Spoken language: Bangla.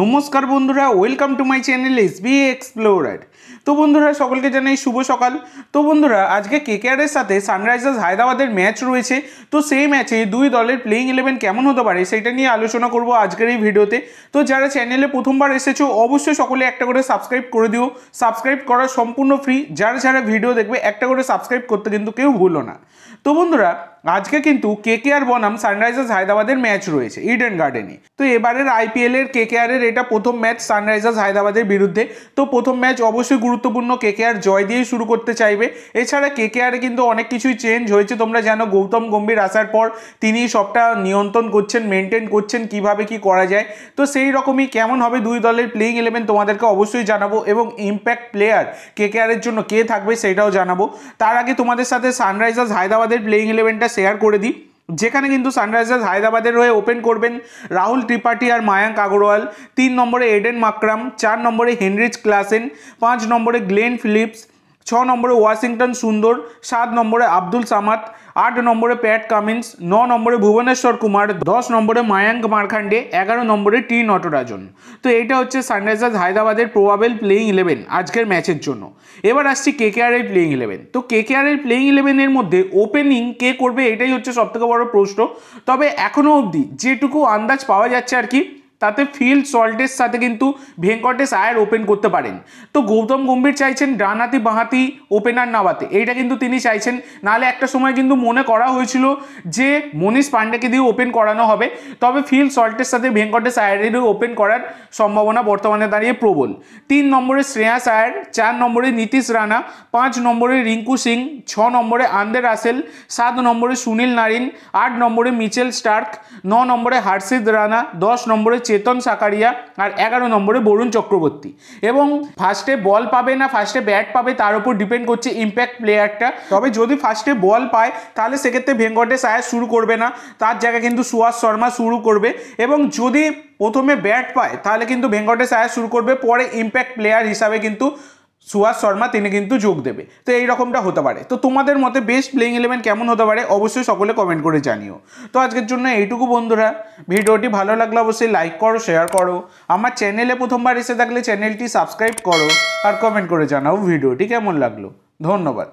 নমস্কার বন্ধুরা welcome to my channel S B explorer তো বন্ধুরা সকলকে জানাই শুভ সকাল তো বন্ধুরা আজকে কেকেআরের সাথে সানরাইজার্স হায়দ্রাবাদের ম্যাচ রয়েছে তো সেই ম্যাচে দুই দলের প্লেইং ইলেভেন কেমন হতে পারে সেটা নিয়ে আলোচনা করব আজকের এই ভিডিওতে তো যারা চ্যানেলে প্রথমবার এসেছো অবশ্যই সকলে একটা করে সাবস্ক্রাইব করে দিও সাবস্ক্রাইব করা সম্পূর্ণ ফ্রি যারা যারা ভিডিও দেখবে একটা করে সাবস্ক্রাইব করতে কিন্তু কেউ ভুলো না তো বন্ধুরা আজকে কিন্তু কেকেআর বনাম সানরাইজার্স হায়দ্রাবাদের ম্যাচ রয়েছে ইডেন গার্ডেনে তো এবারের আইপিএলের কেকেআরের এটা প্রথম ম্যাচ সানরাইজার্স হায়দ্রাবাদের বিরুদ্ধে তো প্রথম ম্যাচ অবশ্যই গুরুত্বপূর্ণ কেকেআর জয় দিয়েই শুরু করতে চাইবে এছাড়া কেকেআরে কিন্তু অনেক কিছুই চেঞ্জ হয়েছে তোমরা জানো গৌতম গম্ভীর আসার পর তিনি সবটা নিয়ন্ত্রণ করছেন মেনটেন করছেন কিভাবে কি করা যায় তো সেই রকমই কেমন হবে দুই দলের প্লেইং ইলেভেন তোমাদেরকে অবশ্যই জানাবো এবং ইম্প্যাক্ট প্লেয়ার কেকেআরের জন্য কে থাকবে সেটাও জানাবো তার আগে তোমাদের সাথে সানরাইজার্স হায়দ্রাবাদের প্লেইং ইলেভেনটা শেয়ার করে দিই যেখানে কিন্তু সানরাইজার্স হায়দ্রাবাদের হয়ে ওপেন করবেন রাহুল ত্রিপাঠী আর মায়াঙ্ক আগরওয়াল তিন নম্বরে এডেন মাকরাম চার নম্বরে হেনরিচ ক্লাসেন পাঁচ নম্বরে গ্লেন ফিলিপস ছ নম্বরে ওয়াশিংটন সুন্দর সাত নম্বরে আব্দুল সামাত আট নম্বরে প্যাট কামিন্স ন নম্বরে ভুবনেশ্বর কুমার দশ নম্বরে মায়াঙ্ক মারখান্ডে এগারো নম্বরে টি নটরাজন তো এইটা হচ্ছে সানরাইজার্স হায়দ্রাবাদের প্রবাবেল প্লেয়িং ইলেভেন আজকের ম্যাচের জন্য এবার আসছি কে কে আর এর ইলেভেন তো কে কে আর এর ইলেভেনের মধ্যে ওপেনিং কে করবে এটাই হচ্ছে সবথেকে বড় প্রশ্ন তবে এখনও অবধি যেটুকু আন্দাজ পাওয়া যাচ্ছে আর কি তাতে ফিল্ড সল্টের সাথে কিন্তু ভেঙ্কটেশ আয়ার ওপেন করতে পারেন তো গৌতম গম্ভীর চাইছেন ডানহাতি বাঁহাতি ওপেনার নামাতে এইটা কিন্তু তিনি চাইছেন নাহলে একটা সময় কিন্তু মনে করা হয়েছিল যে মনীষ পাণ্ডেকে দিয়ে ওপেন করানো হবে তবে ফিল সল্টের সাথে ভেঙ্কটেশ আয়ারেরও ওপেন করার সম্ভাবনা বর্তমানে দাঁড়িয়ে প্রবল তিন নম্বরে শ্রেয়াস আয়ার চার নম্বরে নীতিশ রানা পাঁচ নম্বরে রিঙ্কু সিং ছ নম্বরে আন্দের রাসেল সাত নম্বরে সুনীল নারিন আট নম্বরে মিচেল স্টার্ক ন নম্বরে হার্ষিদ রানা দশ নম্বরে চেতন সাকারিয়া আর এগারো নম্বরে বরুণ চক্রবর্তী এবং ফার্স্টে বল পাবে না ফার্স্টে ব্যাট পাবে তার উপর ডিপেন্ড করছে ইম্প্যাক্ট প্লেয়ারটা তবে যদি ফার্স্টে বল পায় তাহলে সেক্ষেত্রে ভেঙ্কটেশ আয়ার শুরু করবে না তার জায়গায় কিন্তু সুহাস শর্মা শুরু করবে এবং যদি প্রথমে ব্যাট পায় তাহলে কিন্তু ভেঙ্কটেশ আয়ার শুরু করবে পরে ইম্প্যাক্ট প্লেয়ার হিসাবে কিন্তু সুহাস শর্মা তিনি কিন্তু যোগ দেবে তো এই রকমটা হতে পারে তো তোমাদের মতে বেস্ট প্লেইং ইলেভেন কেমন হতে পারে অবশ্যই সকলে কমেন্ট করে জানিও তো আজকের জন্য এইটুকু বন্ধুরা ভিডিওটি ভালো লাগলে অবশ্যই লাইক করো শেয়ার করো আমার চ্যানেলে প্রথমবার এসে থাকলে চ্যানেলটি সাবস্ক্রাইব করো আর কমেন্ট করে জানাও ভিডিওটি কেমন লাগলো ধন্যবাদ